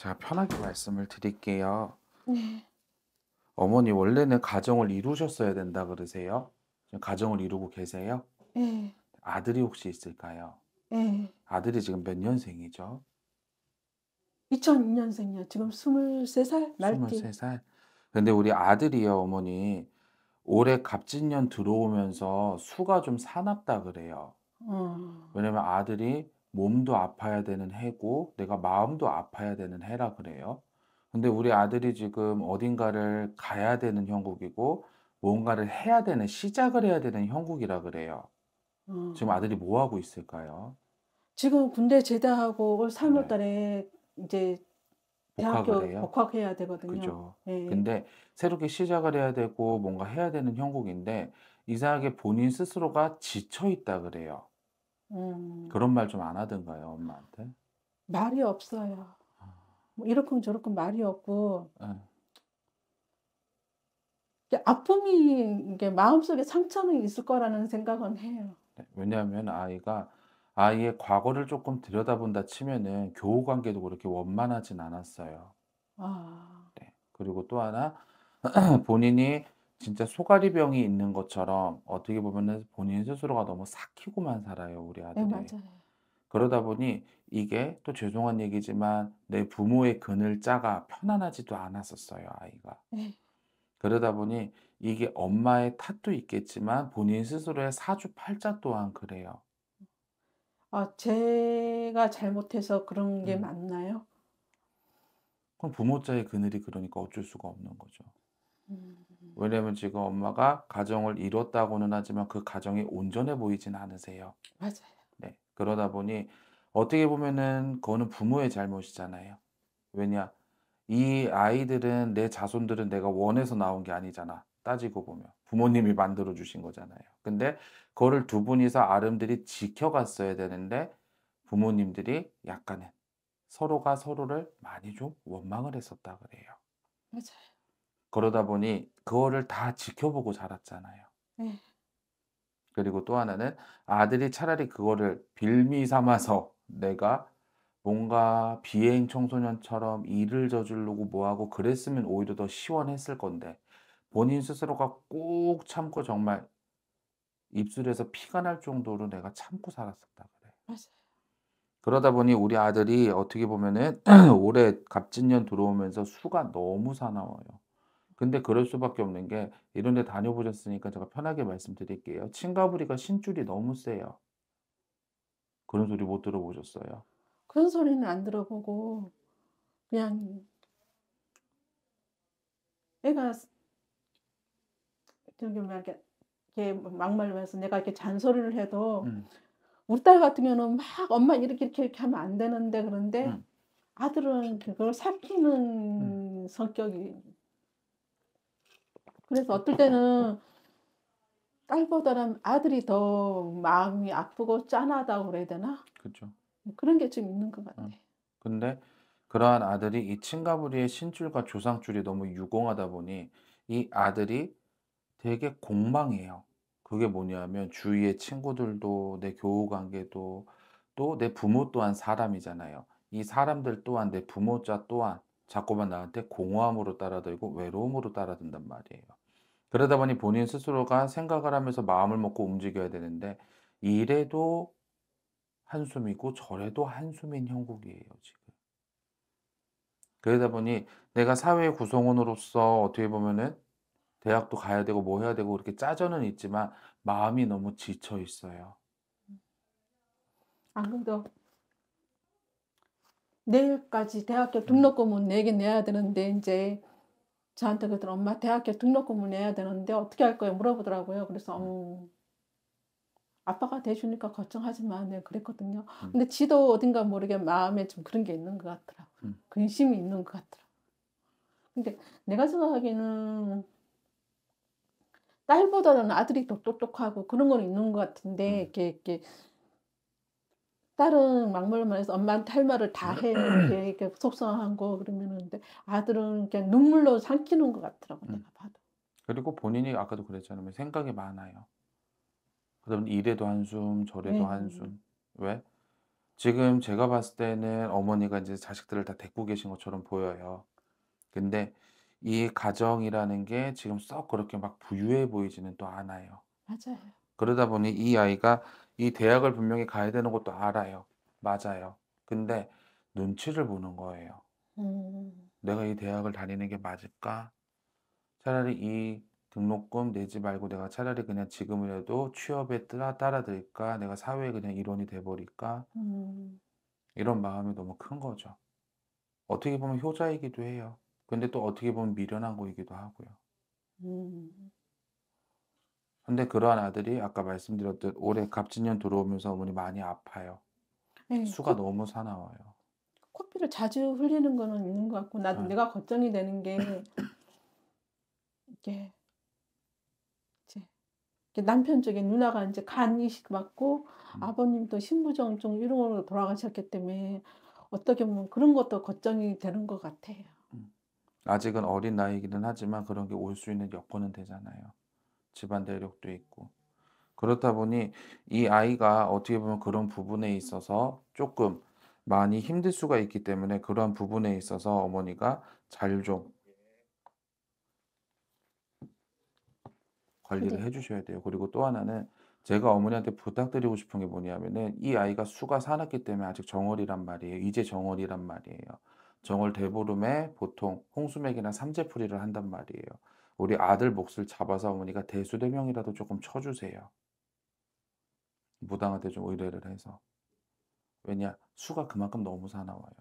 제가 편하게 말씀을 드릴게요. 네. 어머니 원래는 가정을 이루셨어야 된다 그러세요? 가정을 이루고 계세요? 네. 아들이 혹시 있을까요? 네. 아들이 지금 몇 년생이죠? 2002년생이요. 지금 23살 말띠. 23살. 근데 우리 아들이요, 어머니. 올해 갑진년 들어오면서 수가 좀 사납다 그래요. 음. 왜냐면 아들이 몸도 아파야 되는 해고 내가 마음도 아파야 되는 해라 그래요. 근데 우리 아들이 지금 어딘가를 가야 되는 형국이고 뭔가를 해야 되는 시작을 해야 되는 형국이라 그래요. 어. 지금 아들이 뭐 하고 있을까요? 지금 군대 제대하고 올 3월 달에 이제 대학교 복학 해요. 복학해야 되거든요. 그죠. 예. 근데 새롭게 시작을 해야 되고 뭔가 해야 되는 형국인데 이상하게 본인 스스로가 지쳐 있다 그래요. 음. 그런 말 좀 안 하던가요, 엄마한테? 말이 없어요. 아. 뭐 이렇쿵 저렇쿵 말이 없고. 네. 아픔이 이게 마음속에 상처는 있을 거라는 생각은 해요. 네, 왜냐하면 아이가 아이의 과거를 조금 들여다본다 치면은 교우 관계도 그렇게 원만하진 않았어요. 아. 네. 그리고 또 하나 본인이 진짜 소가리병이 있는 것처럼 어떻게 보면은 본인 스스로가 너무 삭히고만 살아요, 우리 네, 아들이. 맞아요. 그러다 보니 이게 또 죄송한 얘기지만 내 부모의 그늘 자가 편안하지도 않았었어요, 아이가. 네. 그러다 보니 이게 엄마의 탓도 있겠지만 본인 스스로의 사주팔자 또한 그래요. 아, 제가 잘못해서 그런 게 음. 맞나요? 그럼 부모자의 그늘이 그러니까 어쩔 수가 없는 거죠. 음. 왜냐면 지금 엄마가 가정을 이뤘다고는 하지만 그 가정이 온전해 보이진 않으세요. 맞아요. 네. 그러다 보니 어떻게 보면은 그거는 부모의 잘못이잖아요. 왜냐? 이 아이들은 내 자손들은 내가 원해서 나온 게 아니잖아. 따지고 보면 부모님이 만들어 주신 거잖아요. 근데 그거를 두 분이서 아름들이 지켜갔어야 되는데 부모님들이 약간은 서로가 서로를 많이 좀 원망을 했었다 그래요. 맞아요. 그러다 보니 그거를 다 지켜보고 자랐잖아요. 네. 그리고 또 하나는 아들이 차라리 그거를 빌미 삼아서 내가 뭔가 비행 청소년처럼 일을 저지르고 뭐하고 그랬으면 오히려 더 시원했을 건데 본인 스스로가 꾹 참고 정말 입술에서 피가 날 정도로 내가 참고 살았었다 그래. 맞아요. 그러다 보니 우리 아들이 어떻게 보면은 올해 갑진년 들어오면서 수가 너무 사나워요. 근데 그럴 수밖에 없는 게 이런 데 다녀보셨으니까 제가 편하게 말씀드릴게요. 칭가브리가 신줄이 너무 세요. 그런 소리 못 들어보셨어요? 그 소리는 안 들어보고 그냥 애가 저기 뭐이게 막말로 해서 내가 이렇게 잔소리를 해도 음. 우리 딸 같은 경우는 막 엄마 이렇게 이렇게, 이렇게 하면 안 되는데 그런데 음. 아들은 그걸 삼키는 음. 성격이 그래서 어떨 때는 딸보다는 아들이 더 마음이 아프고 짠하다고 그래야 되나? 그죠. 뭐 그런 게 좀 있는 것 같아. 응. 음. 근데 그러한 아들이 이 친가부리의 신줄과 조상줄이 너무 유공하다 보니 이 아들이 되게 공망해요. 그게 뭐냐면 주위의 친구들도 내 교우 관계도 또 내 부모 또한 사람이잖아요. 이 사람들 또한 내 부모자 또한 자꾸만 나한테 공허함으로 따라들고 외로움으로 따라든단 말이에요. 그러다 보니 본인 스스로가 생각을 하면서 마음을 먹고 움직여야 되는데 이래도 한숨이고 저래도 한숨인 형국이에요, 지금. 그러다 보니 내가 사회 의 구성원으로서 어떻게 보면은 대학도 가야 되고 뭐 해야 되고 그렇게 짜져는 있지만 마음이 너무 지쳐 있어요. 안그도 내일까지 대학교 등록금은 내게 내야 되는데 이제 저한테 그랬더니 엄마 대학교 등록 공문해야 되는데 어떻게 할 거예요 물어보더라고요. 그래서 어, 아빠가 대주니까 걱정하지 마. 네, 그랬거든요. 음. 근데 지도 어딘가 모르게 마음에 좀 그런 게 있는 것 같더라고요. 음. 근심이 있는 것 같더라고요. 근데 내가 생각하기에는 딸보다는 아들이 더 똑똑하고 그런 건 있는 것 같은데, 음. 이렇게, 이렇게 딸은 막말로만 해서 엄마한테 할 말을 다 해. 이렇게, 속상하고 그러면 근데 아들은 그냥 눈물로 삼키는 것 같더라고 음. 내가 봐도. 그리고 본인이 아까도 그랬잖아요. 뭐 생각이 많아요. 그다음 이래도 한숨 저래도 네. 한숨. 왜? 지금 제가 봤을 때는 어머니가 이제 자식들을 다 데리고 계신 것처럼 보여요. 근데 이 가정이라는 게 지금 썩 그렇게 막 부유해 보이지는 또 않아요. 맞아요. 그러다 보니 이 아이가 이 대학을 분명히 가야 되는 것도 알아요. 맞아요. 근데 눈치를 보는 거예요. 음. 내가 이 대학을 다니는 게 맞을까? 차라리 이 등록금 내지 말고 내가 차라리 그냥 지금이라도 취업에 따라 따라들까? 내가 사회에 그냥 일원이 돼버릴까? 음. 이런 마음이 너무 큰 거죠. 어떻게 보면 효자이기도 해요. 근데 또 어떻게 보면 미련한 거이기도 하고요. 음. 근데 그러한 아들이 아까 말씀드렸듯 올해 갑진년 들어오면서 어머니 많이 아파요. 네, 수가 코, 너무 사나워요. 코피를 자주 흘리는 거는 있는 것 같고 나 네. 내가 걱정이 되는 게 이게 이제 남편 쪽에 누나가 이제 간이 맞고 음. 아버님도 신부정증 이런 걸로 돌아가셨기 때문에 어떻게 보면 그런 것도 걱정이 되는 것 같아요. 음. 아직은 어린 나이기는 하지만 그런 게 올 수 있는 여건은 되잖아요. 집안 대륙도 있고 그렇다 보니 이 아이가 어떻게 보면 그런 부분에 있어서 조금 많이 힘들 수가 있기 때문에 그런 부분에 있어서 어머니가 잘 좀 관리를 해주셔야 돼요. 그리고 또 하나는 제가 어머니한테 부탁드리고 싶은 게 뭐냐면은 이 아이가 수가 사납기 때문에 아직 정월이란 말이에요. 이제 정월이란 말이에요. 정월 대보름에 보통 홍수맥이나 삼재풀이를 한단 말이에요. 우리 아들 몫을 잡아서 어머니가 대수대명이라도 조금 쳐주세요. 무당한테 좀 의뢰를 해서. 왜냐, 수가 그만큼 너무 사나워요.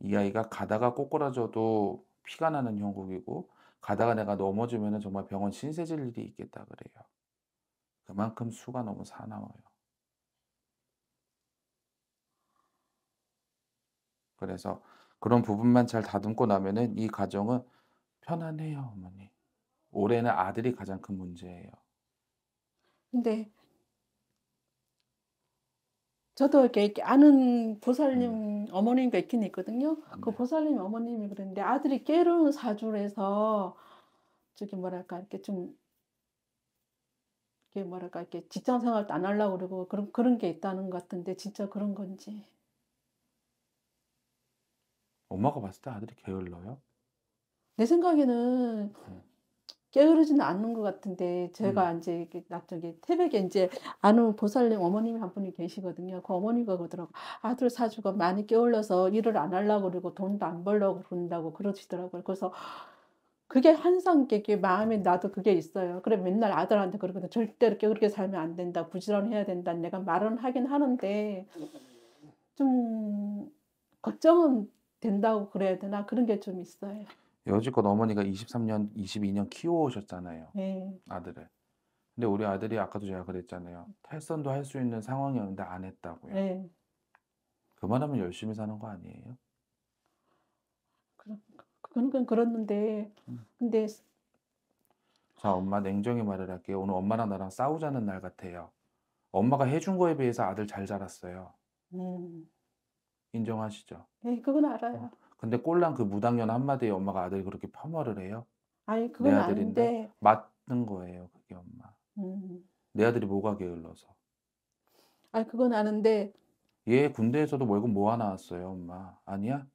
이 아이가 가다가 꼬꾸라져도 피가 나는 형국이고, 가다가 내가 넘어지면 정말 병원 신세질 일이 있겠다 그래요. 그만큼 수가 너무 사나워요. 그래서 그런 부분만 잘 다듬고 나면은 이 가정은 편안해요, 어머니. 올해는 아들이 가장 큰 문제예요. 근데 저도 이렇게, 아는 보살님 음. 어머님과 있긴 있거든요. 그 네. 보살님 어머님이 그랬데 아들이 깨로운 사주에서 저기 뭐랄까 이렇게 좀 이게 뭐랄까 이렇게 직장 생활도 안 하려고 그러고 그런 그런 게 있다는 것 같은데 진짜 그런 건지. 엄마가 봤을 때 아들이 게을러요? 내 생각에는 네. 깨으르지는 않는 것 같은데 제가 음. 이제 나중에 태백에 이제 아는 보살님 어머님이 한 분이 계시거든요. 그 어머니가 그러더라고 아들 사주가 많이 게을려서 일을 안 하려고 그러고 돈도 안 벌려고 그런다고 그러시더라고요. 그래서 그게 항상 깨게 마음에 나도 그게 있어요. 그래 맨날 아들한테 그러거든. 절대로 게으르게 살면 안 된다. 부지런해야 된다. 내가 말은 하긴 하는데 좀 걱정은 된다고 그래야 되나 그런 게 좀 있어요. 여지껏 어머니가 23년, 22년 키워오셨잖아요. 네. 아들을. 근데 우리 아들이 아까도 제가 그랬잖아요. 탈선도 할 수 있는 상황이었는데 안 했다고요. 네. 그만하면 열심히 사는 거 아니에요? 그건 그, 렇는데 근데 자 엄마 냉정히 말을 할게요. 오늘 엄마랑 나랑 싸우자는 날 같아요. 엄마가 해준 거에 비해서 아들 잘 자랐어요. 음. 인정하시죠? 네, 그건 알아요. 어. 근데 꼴랑 그 무당년 한마디에 엄마가 아들 그렇게 파마를 해요? 아니 그건 아닌데 맞는 거예요 그게 엄마 음. 내 아들이 뭐가 게을러서 아 그건 아는데 얘 군대에서도 월급 모아 나왔어요 엄마 아니야?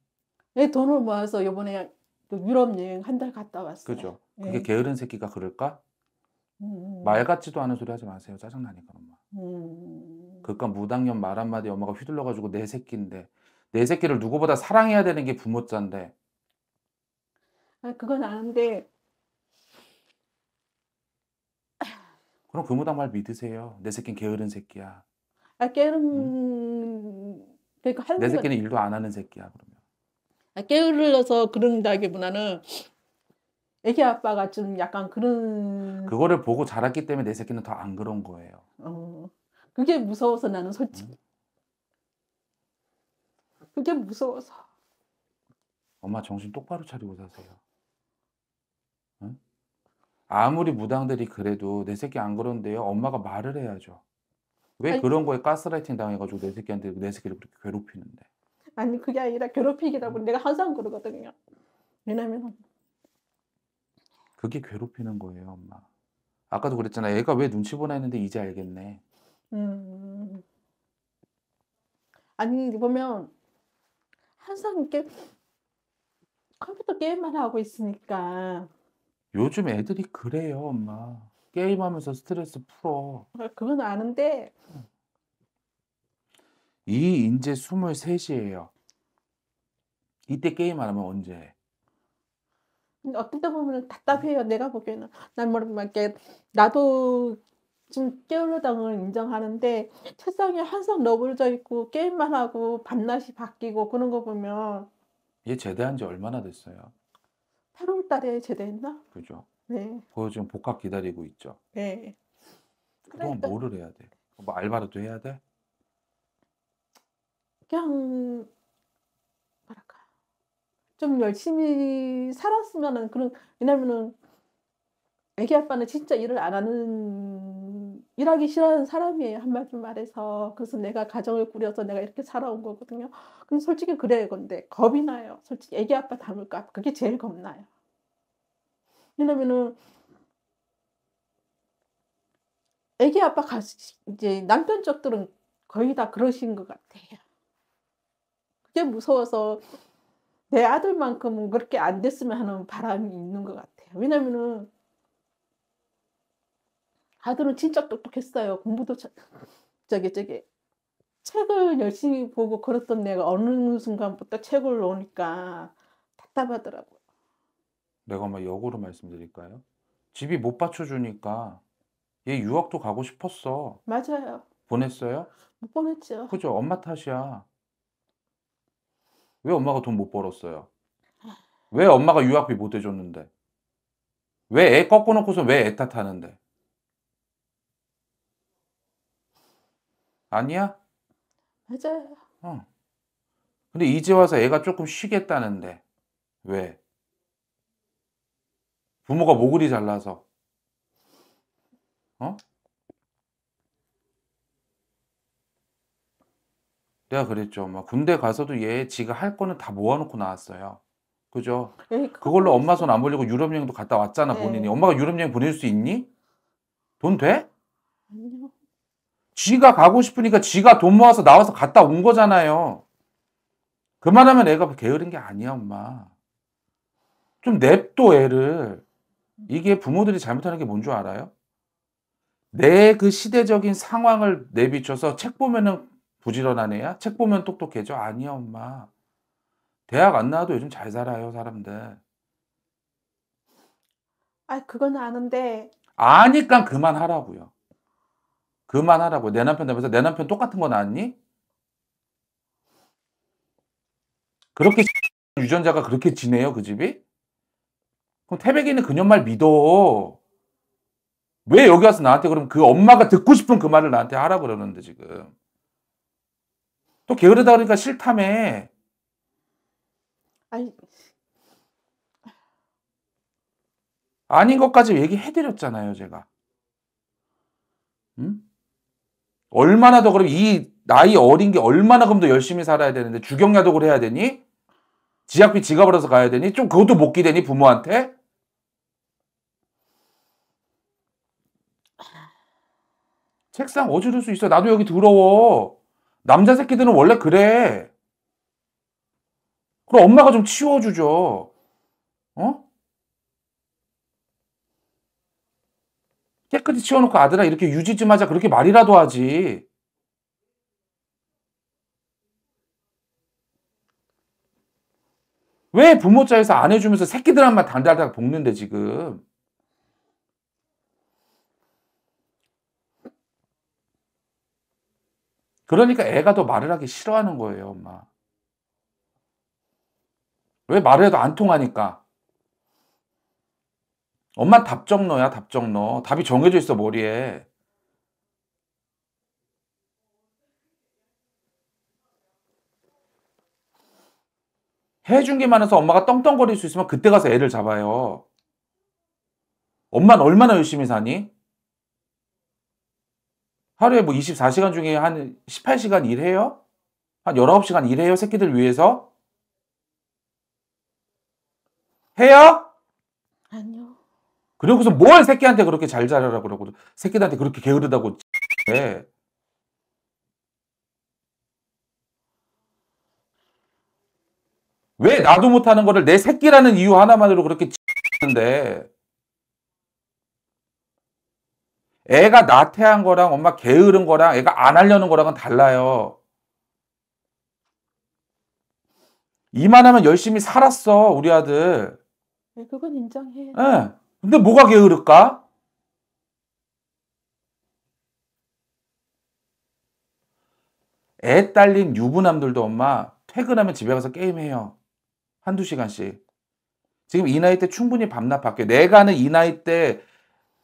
애 돈을 모아서 요번에 유럽 여행 한 달 갔다 왔어요 그죠? 예. 그게 예. 게으른 새끼가 그럴까? 음, 음, 말 같지도 않은 소리 하지 마세요 짜증나니까 엄마 음. 그깟 무당년 말 한마디 엄마가 휘둘러가지고 내 새끼인데 내 새끼를 누구보다 사랑해야 되는 게 부모자인데. 아, 그건 아는데. 그럼 교무당 말 믿으세요. 내 새끼는 게으른 새끼야. 아, 게으름, 음. 그러니까 내 새끼는 일도 안 하는 새끼야, 그러면. 아, 게을러서 그런다기보다는 애기 아빠가 좀 약간 그런 그거를 보고 자랐기 때문에 내 새끼는 더 안 그런 거예요. 어, 그게 무서워서 나는 솔직히 음. 그게 무서워서. 엄마 정신 똑바로 차리고 사세요. 응? 아무리 무당들이 그래도 내 새끼 안 그런데요. 엄마가 말을 해야죠. 왜 아니, 그런 거에 가스라이팅 당해가지고 내 새끼한테 내 새끼를 그렇게 괴롭히는데? 아니 그게 아니라 괴롭히기다 보니 내가 항상 그러거든요. 왜냐면 그게 괴롭히는 거예요, 엄마. 아까도 그랬잖아. 애가 왜 눈치 보나 했는데 이제 알겠네. 음. 아니 보면 항상 이렇게 컴퓨터 게임만 하고 있으니까. 요즘 애들이 그래요, 엄마. 게임하면서 스트레스 풀어. 그러니까 그건 아는데. 이 인제 23시예요. 이때 게임 안 하면 언제 해? 어떤 때 보면 답답해요. 내가 보기에는. 난 뭐, 이렇 나도 지금 게을러당을 인정하는데 책상에 항상 너부져 있고 게임만 하고 밤낮이 바뀌고 그런 거 보면 얘 제대한 지 얼마나 됐어요? 8월 달에 제대했나? 그죠. 네. 그거 지금 복학 기다리고 있죠. 네. 그동 그러니까... 뭐를 해야 돼? 뭐 알바라도 해야 돼? 그냥 뭐랄까 좀 열심히 살았으면은 그런 왜냐면은 애기 아빠는 진짜 일을 안 하는 일하기 싫어하는 사람이에요. 한마디 말해서. 그래서 내가 가정을 꾸려서 내가 이렇게 살아온 거거든요. 근데 솔직히 그래요. 근데 겁이 나요. 솔직히 애기 아빠 닮을까? 그게 제일 겁나요. 왜냐면은, 애기 아빠 가, 이제 남편 쪽들은 거의 다 그러신 것 같아요. 그게 무서워서 내 아들만큼은 그렇게 안 됐으면 하는 바람이 있는 것 같아요. 왜냐면은, 아들은 진짜 똑똑했어요. 공부도 참, 저기 저기 책을 열심히 보고 걸었던 내가 어느 순간부터 책을 놓으니까 답답하더라고요. 내가 막 역으로 말씀드릴까요? 집이 못 받쳐주니까 얘 유학도 가고 싶었어. 맞아요. 보냈어요? 못 보냈죠. 그죠? 엄마 탓이야. 왜 엄마가 돈 못 벌었어요? 왜 엄마가 유학비 못 해줬는데? 왜 애 꺾어놓고서 왜 애 탓하는데? 아니야? 맞아요. 어. 근데 이제 와서 애가 조금 쉬겠다는데 왜? 부모가 모글이 잘라서 어? 내가 그랬죠. 막 뭐 군대 가서도 얘 지가 할 거는 다 모아놓고 나왔어요. 그죠? 그러니까. 그걸로 엄마 손 안 벌리고 유럽 여행도 갔다 왔잖아 네. 본인이. 에 엄마가 유럽 여행 보낼 수 있니? 돈 돼? 아니요. 쥐가 가고 싶으니까 쥐가 돈 모아서 나와서 갔다 온 거잖아요. 그만하면 애가 게으른 게 아니야, 엄마. 좀 냅둬, 애를. 이게 부모들이 잘못하는 게 뭔 줄 알아요? 내 그 시대적인 상황을 내비쳐서 책 보면은 부지런한 애야? 책 보면 똑똑해져? 아니야, 엄마. 대학 안 나와도 요즘 잘 살아요, 사람들. 아, 그건 아는데. 아니까 그만하라고요. 그만하라고. 내 남편 닮아서 내 남편 똑같은 거 나왔니? 그렇게 유전자가 그렇게 지내요, 그 집이? 그럼 태백이는 그년 말 믿어. 왜 여기 와서 나한테 그럼 그 엄마가 듣고 싶은 그 말을 나한테 하라 그러는데, 지금. 또 게으르다 그러니까 싫다며. 아닌 것까지 얘기해드렸잖아요, 제가. 응? 얼마나 더 그럼 이 나이 어린 게 얼마나 그럼 더 열심히 살아야 되는데 주경야독을 해야 되니? 지학비 지갑 벌어서 가야 되니? 좀 그것도 못 기대니 부모한테? 책상 어지를 수 있어. 나도 여기 더러워. 남자 새끼들은 원래 그래. 그럼 엄마가 좀 치워주죠. 어? 깨끗이 치워놓고 아들아 이렇게 유지 좀 하자 그렇게 말이라도 하지. 왜 부모자에서 안 해주면서 새끼들 한만 단달달 볶는데 지금. 그러니까 애가 더 말을 하기 싫어하는 거예요, 엄마. 왜 말을 해도 안 통하니까. 엄만 답정너야 답정너 답이 정해져 있어 머리에 해준 게 많아서 엄마가 떵떵거릴 수 있으면 그때 가서 애를 잡아요 엄마는 얼마나 열심히 사니? 하루에 뭐 24시간 중에 한 18시간 일해요? 한 19시간 일해요? 새끼들 위해서? 해요? 아니요 그리고서뭘 새끼한테 그렇게 잘 자라라고 그러고 새끼한테 그렇게 게으르다고 해. 왜 나도 못하는 거를 내 새끼라는 이유 하나만으로 그렇게 치는데 애가 나태한 거랑 엄마 게으른 거랑 애가 안 하려는 거랑은 달라요. 이만하면 열심히 살았어 우리 아들. 네, 그건 인정해. 네. 근데 뭐가 게으를까? 애 딸린 유부남들도 엄마 퇴근하면 집에 가서 게임해요. 한두 시간씩. 지금 이 나이 때 충분히 밤낮밖에 내가 아는 이 나이 때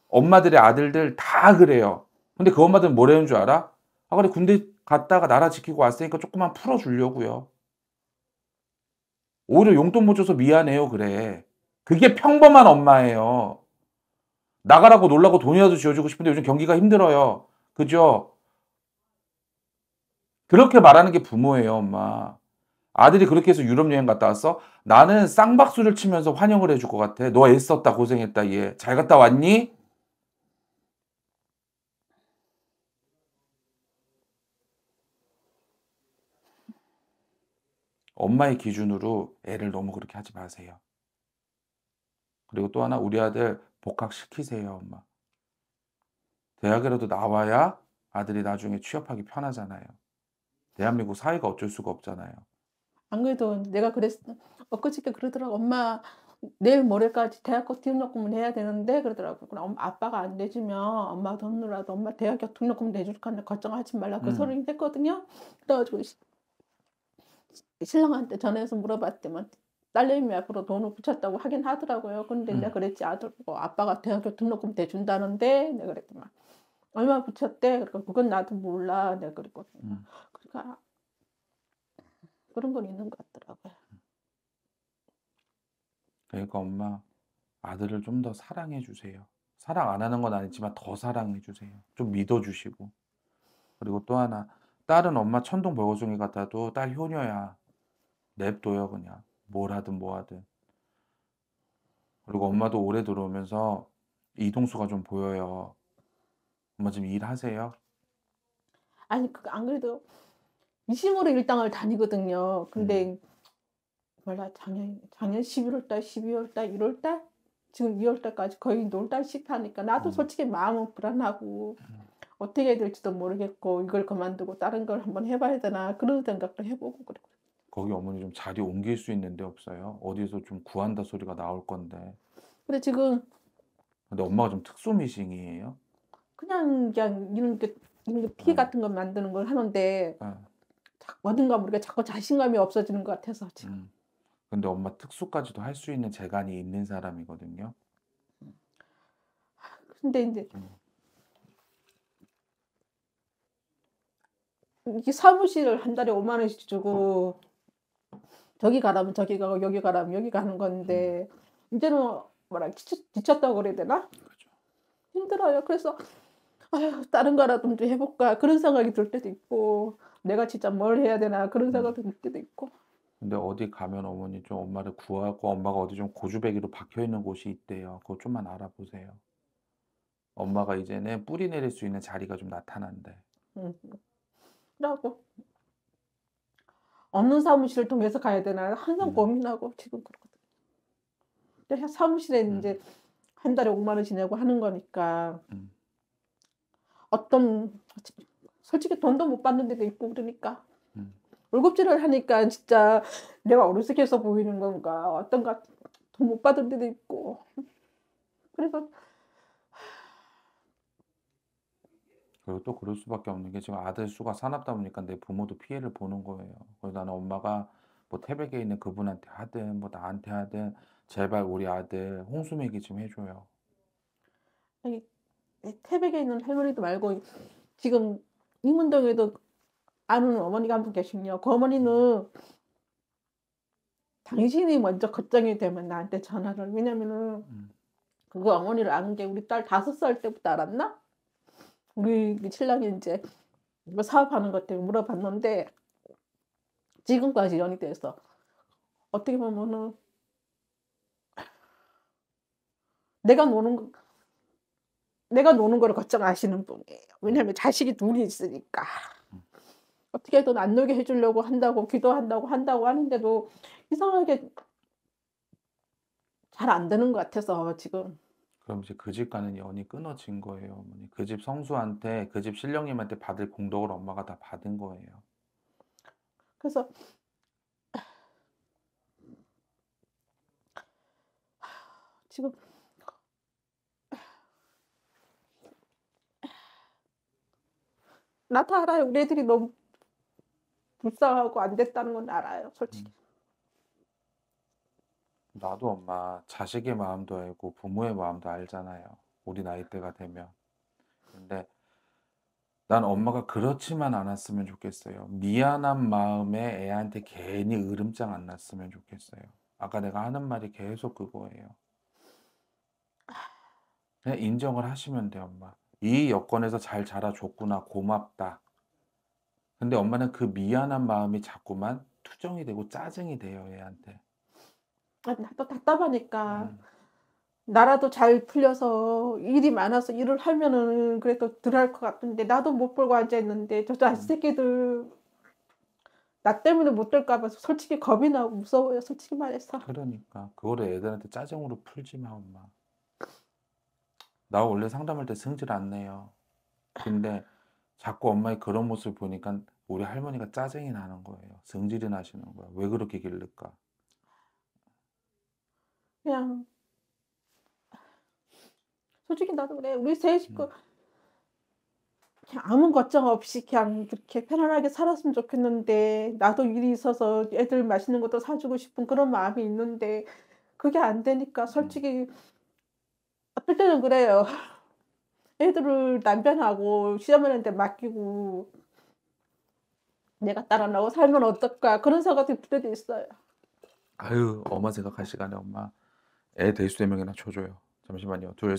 엄마들의 아들들 다 그래요. 근데 그 엄마들은 뭐라는 줄 알아? 아 그래 군대 갔다가 나라 지키고 왔으니까 조금만 풀어주려고요. 오히려 용돈 못 줘서 미안해요 그래. 그게 평범한 엄마예요. 나가라고 놀라고 돈이라도 지어주고 싶은데 요즘 경기가 힘들어요. 그죠? 그렇게 말하는 게 부모예요, 엄마. 아들이 그렇게 해서 유럽 여행 갔다 왔어? 나는 쌍박수를 치면서 환영을 해줄 것 같아. 너 애썼다, 고생했다, 얘. 잘 갔다 왔니? 엄마의 기준으로 애를 너무 그렇게 하지 마세요. 그리고 또 하나 우리 아들 복학시키세요, 엄마. 대학이라도 나와야 아들이 나중에 취업하기 편하잖아요. 대한민국 사회가 어쩔 수가 없잖아요. 안 그래도 내가 그랬 엊그저께 그러더라고 엄마 내일 모레까지 대학교 등록금을 해야 되는데 그러더라고 그럼 아빠가 안 내주면 엄마 돈 누라도 엄마 대학교 등록금 내줄 건데 걱정하지 말라고 그 음. 서른 했거든요 그래가지고 신랑한테 전화해서 물어봤더만 딸내미 앞으로 돈을 붙였다고 하긴 하더라고요. 근데 음. 내가 그랬지 아들 뭐 아빠가 대학교 등록금 대준다는데 내가 그랬더만 얼마 붙였대? 그러니까 그건 나도 몰라. 내가 그랬거든 음. 그러니까 그런 건 있는 것 같더라고요. 그러니까 엄마 아들을 좀 더 사랑해 주세요. 사랑 안 하는 건 아니지만 더 사랑해 주세요. 좀 믿어 주시고 그리고 또 하나 딸은 엄마 천둥 벌거숭이 같아도 딸 효녀야. 냅둬요 그냥. 뭘 하든 뭐 하든. 그리고 엄마도 오래 들어오면서 이동수가 좀 보여요. 엄마 지금 일하세요? 아니 그 안 그래도 이심으로 일당을 다니거든요. 근데 음. 몰라 작년 작년 11월 달, 12월 달, 1월 달 지금 2월 달까지 거의 놀 달씩 하니까 나도 음. 솔직히 마음은 불안하고 음. 어떻게 해야 될지도 모르겠고 이걸 그만두고 다른 걸 한번 해봐야 되나 그런 생각도 해보고 그리 거기 어머니 좀 자리 옮길 수 있는 데 없어요? 어디서 좀 구한다 소리가 나올 건데. 근데 지금 근데 엄마가 좀 특수 미싱이에요? 그냥 그냥 이런 게 이런 게피 네. 같은 거 만드는 걸 하는데 네. 자- 어가 모르게 자꾸 자신감이 없어지는 것 같아서 지금 음. 근데 엄마 특수까지도 할 수 있는 재간이 있는 사람이거든요. 근데 이제 음. 이게 사무실을 한 달에 5만 원씩 주고 저기 가라면 저기 가고 여기 가라면 여기 가는 건데 음. 이제는 뭐라 지쳤, 다고 그래야 되나? 그렇죠. 힘들어요. 그래서 아휴 다른 거라도 좀 해볼까 그런 생각이 들 때도 있고 내가 진짜 뭘 해야 되나 그런 음. 생각도 들 때도 있고. 근데 어디 가면 어머니 좀 엄마를 구하고 엄마가 어디 좀 고주배기로 박혀 있는 곳이 있대요. 그거 좀만 알아보세요. 엄마가 이제는 뿌리 내릴 수 있는 자리가 좀 나타난대. 응. 음. 라고 없는 사무실을 통해서 가야 되나 항상 음. 고민하고 지금 그렇거든요. 사무실에 음. 이제 한 달에 5만 원 지내고 하는 거니까 음. 어떤 솔직히 돈도 못 받는 데도 있고 그러니까 음. 월급제를 하니까 진짜 내가 어리석해서 보이는 건가 어떤가 돈 못 받은 데도 있고 그래서 그리고 또 그럴 수밖에 없는 게 지금 아들 수가 사납다 보니까 내 부모도 피해를 보는 거예요. 그래서 나는 엄마가 뭐 태백에 있는 그분한테 하든 뭐 나한테 하든 제발 우리 아들 홍수맥이 좀 해줘요. 아니, 태백에 있는 할머니도 말고 지금 이문동에도 아는 어머니가 한 분 계시군요. 그 어머니는 당신이 먼저 걱정이 되면 나한테 전화를 왜냐면은 음. 그거 어머니를 아는 게 우리 딸 다섯 살 때부터 알았나? 우리 신랑이 이제 사업하는 것 때문에 물어봤는데 지금까지 연이 돼서 어떻게 보면은 내가 노는 거, 내가 노는 거 걱정하시는 분이에요. 왜냐하면 자식이 둘이 있으니까 어떻게든 안 놀게 해주려고 한다고 기도한다고 한다고 하는데도 이상하게 잘 안 되는 것 같아서 지금 그럼 이제 그 집 가는 연이 끊어진 거예요, 어머니. 그 집 성수한테, 그 집 신령님한테 받을 공덕을 엄마가 다 받은 거예요. 그래서 지금 나타 알요 우리 애들이 너무 불쌍하고 안 됐다는 건 알아요, 솔직히. 음. 나도 엄마 자식의 마음도 알고 부모의 마음도 알잖아요. 우리 나이대가 되면. 근데 난 엄마가 그렇지만 않았으면 좋겠어요. 미안한 마음에 애한테 괜히 으름장 안 났으면 좋겠어요. 아까 내가 하는 말이 계속 그거예요. 그냥 인정을 하시면 돼, 요 엄마. 이 여건에서 잘 자라줬구나. 고맙다. 근데 엄마는 그 미안한 마음이 자꾸만 투정이 되고 짜증이 돼요, 애한테. 아, 또 답답하니까 음. 나라도 잘 풀려서 일이 많아서 일을 하면은 그래도 들어갈 것 같은데 나도 못 벌고 앉아 있는데 저 자식들 음. 나 때문에 못 될까봐 솔직히 겁이 나고 무서워요 솔직히 말해서 그러니까 그거를 애들한테 짜증으로 풀지 마 엄마 나 원래 상담할 때 성질 안 내요 근데 자꾸 엄마의 그런 모습을 보니까 우리 할머니가 짜증이 나는 거예요 성질이 나시는 거야 왜 그렇게 길를까 그냥 솔직히 나도 그래. 우리 세 식구 그 음. 그냥 아무 걱정 없이 그냥 이렇게 편안하게 살았으면 좋겠는데 나도 일이 있어서 애들 맛있는 것도 사주고 싶은 그런 마음이 있는데 그게 안 되니까 음. 솔직히 어떨 때는 그래요. 애들을 남편하고 시어머니한테 맡기고 내가 따라나고 살면 어떨까 그런 생각도들 때도 있어요. 아유 엄마 생각할 시간에 엄마 애 대수세 명이나 쳐줘요 잠시만요. 둘